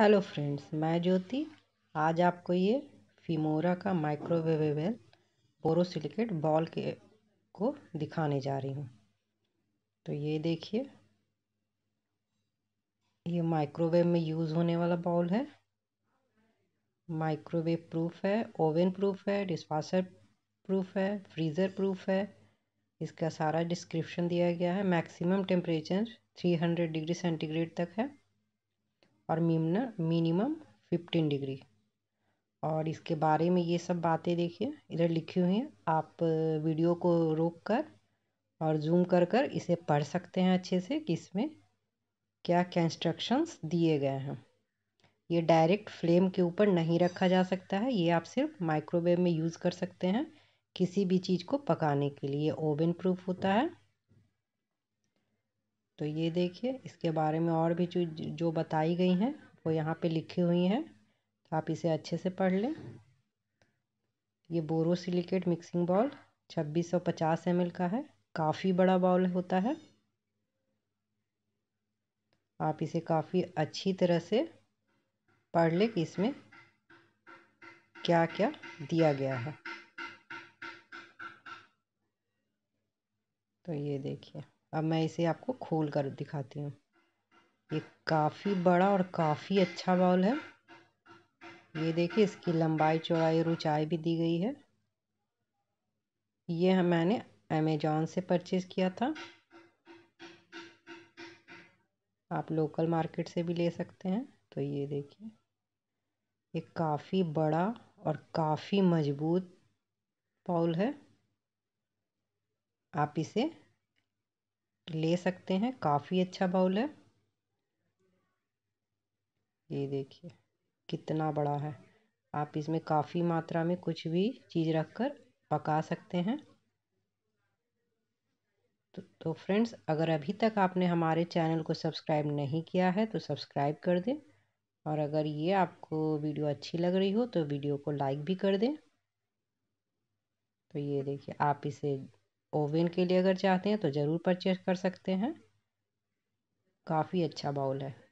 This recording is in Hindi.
हेलो फ्रेंड्स मैं ज्योति आज आपको ये फिमोरा का माइक्रोवेवेबल बोरोसिलिकेट बॉल के को दिखाने जा रही हूँ तो ये देखिए ये माइक्रोवेव में यूज़ होने वाला बॉल है माइक्रोवेव प्रूफ है ओवन प्रूफ है डिस्पासर प्रूफ है फ्रीज़र प्रूफ है इसका सारा डिस्क्रिप्शन दिया गया है maximum temperature three hundred degree centigrade तक है और मिनिमम फिफ्टीन डिग्री और इसके बारे में ये सब बातें देखिए इधर लिखी हुई हैं आप वीडियो को रोक कर और जूम कर कर इसे पढ़ सकते हैं अच्छे से कि इसमें क्या क्या इंस्ट्रक्शंस दिए गए हैं ये डायरेक्ट फ्लेम के ऊपर नहीं रखा जा सकता है ये आप सिर्फ माइक्रोवेव में यूज़ कर सकते हैं किसी भी चीज़ को पकाने के लिए ओवन प्रूफ होता है तो ये देखिए इसके बारे में और भी जो जो बताई गई हैं वो यहाँ पे लिखी हुई हैं तो आप इसे अच्छे से पढ़ लें ये बोरोसिलिकेट मिक्सिंग बाउल छब्बीस सौ पचास एम का है काफ़ी बड़ा बाउल होता है आप इसे काफ़ी अच्छी तरह से पढ़ लें कि इसमें क्या क्या दिया गया है तो ये देखिए अब मैं इसे आपको खोल कर दिखाती हूँ ये काफ़ी बड़ा और काफ़ी अच्छा बाउल है ये देखिए इसकी लंबाई चौड़ाई और ऊँचाई भी दी गई है ये मैंने अमेजोन से परचेज़ किया था आप लोकल मार्केट से भी ले सकते हैं तो ये देखिए ये काफ़ी बड़ा और काफ़ी मजबूत बाउल है आप इसे ले सकते हैं काफ़ी अच्छा बाउल है ये देखिए कितना बड़ा है आप इसमें काफ़ी मात्रा में कुछ भी चीज़ रखकर पका सकते हैं तो, तो फ्रेंड्स अगर अभी तक आपने हमारे चैनल को सब्सक्राइब नहीं किया है तो सब्सक्राइब कर दें और अगर ये आपको वीडियो अच्छी लग रही हो तो वीडियो को लाइक भी कर दें तो ये देखिए आप इसे ओवन के लिए अगर चाहते हैं तो ज़रूर परचेज कर सकते हैं काफ़ी अच्छा बाउल है